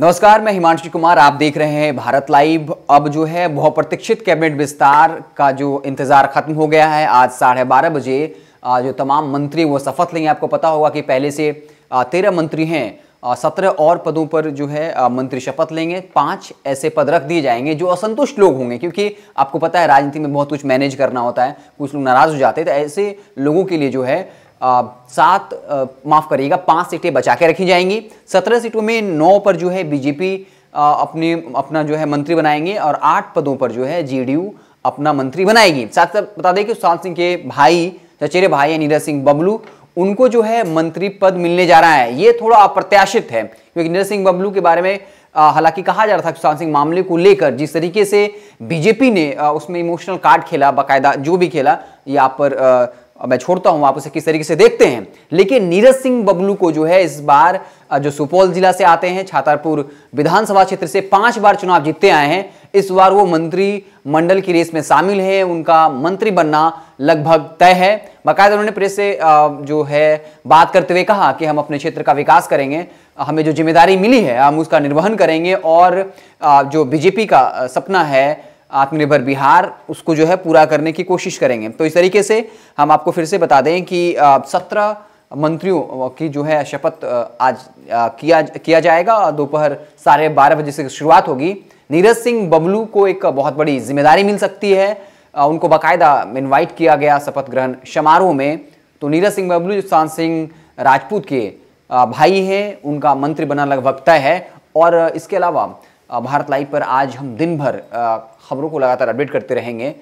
नमस्कार मैं हिमांशु कुमार आप देख रहे हैं भारत लाइव अब जो है बहुप्रतीक्षित कैबिनेट विस्तार का जो इंतज़ार खत्म हो गया है आज साढ़े बारह बजे जो तमाम मंत्री वो शपथ लेंगे आपको पता होगा कि पहले से तेरह मंत्री हैं सत्रह और पदों पर जो है मंत्री शपथ लेंगे पांच ऐसे पद रख दिए जाएंगे जो असंतुष्ट लोग होंगे क्योंकि आपको पता है राजनीति में बहुत कुछ मैनेज करना होता है कुछ लोग नाराज़ हो जाते हैं तो ऐसे लोगों के लिए जो है सात माफ करिएगा पांच सीटें बचा के रखी जाएंगी सत्रह सीटों में नौ पर जो है बीजेपी अपने अपना जो है मंत्री बनाएंगे और आठ पदों पर जो है जेडीयू अपना मंत्री बनाएगी साथ साथ बता दें कि सुशांत सिंह के भाई चचेरे भाई नीरज सिंह बबलू उनको जो है मंत्री पद मिलने जा रहा है ये थोड़ा अप्रत्याशित है क्योंकि नीरज सिंह बबलू के बारे में हालांकि कहा जा रहा था सुशांत सिंह मामले को लेकर जिस तरीके से बीजेपी ने आ, उसमें इमोशनल कार्ड खेला बाकायदा जो भी खेला यहाँ पर आ, मैं छोड़ता हूं आप उसे किस तरीके से देखते हैं लेकिन नीरज सिंह बबलू को जो है इस बार जो सुपौल जिला से आते हैं छातारपुर विधानसभा क्षेत्र से पांच बार चुनाव जीतते आए हैं इस बार वो मंत्री मंडल की रेस में शामिल हैं उनका मंत्री बनना लगभग तय है बाकायदा उन्होंने प्रेस से जो है बात करते हुए कहा कि हम अपने क्षेत्र का विकास करेंगे हमें जो जिम्मेदारी मिली है हम उसका निर्वहन करेंगे और जो बीजेपी का सपना है आत्मनिर्भर बिहार उसको जो है पूरा करने की कोशिश करेंगे तो इस तरीके से हम आपको फिर से बता दें कि सत्रह मंत्रियों की जो है शपथ आज किया किया जाएगा दोपहर साढ़े बारह बजे से शुरुआत होगी नीरज सिंह बबलू को एक बहुत बड़ी जिम्मेदारी मिल सकती है उनको बाकायदा इन्वाइट किया गया शपथ ग्रहण समारोह में तो नीरज सिंह बबलू सुशांत सिंह राजपूत के भाई हैं उनका मंत्री बना लगभग तय है और इसके अलावा भारत लाइव पर आज हम दिन भर खबरों को लगातार अपडेट करते रहेंगे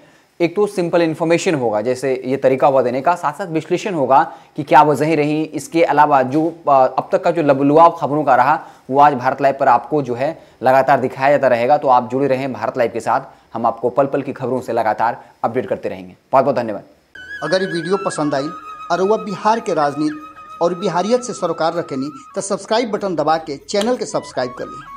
एक तो सिंपल इन्फॉर्मेशन होगा जैसे ये तरीका हुआ देने का साथ साथ विश्लेषण होगा कि क्या वजहें रही इसके अलावा जो अब तक का जो लबलुआब खबरों का रहा वो आज भारत लाइव पर आपको जो है लगातार दिखाया जाता रहेगा तो आप जुड़े रहें भारत लाइव के साथ हम आपको पल पल की खबरों से लगातार अपडेट करते रहेंगे बहुत बहुत धन्यवाद अगर ये वीडियो पसंद आई और वह बिहार के राजनीति और बिहारियत से सरोकार रखेनी तो सब्सक्राइब बटन दबा के चैनल के सब्सक्राइब कर लें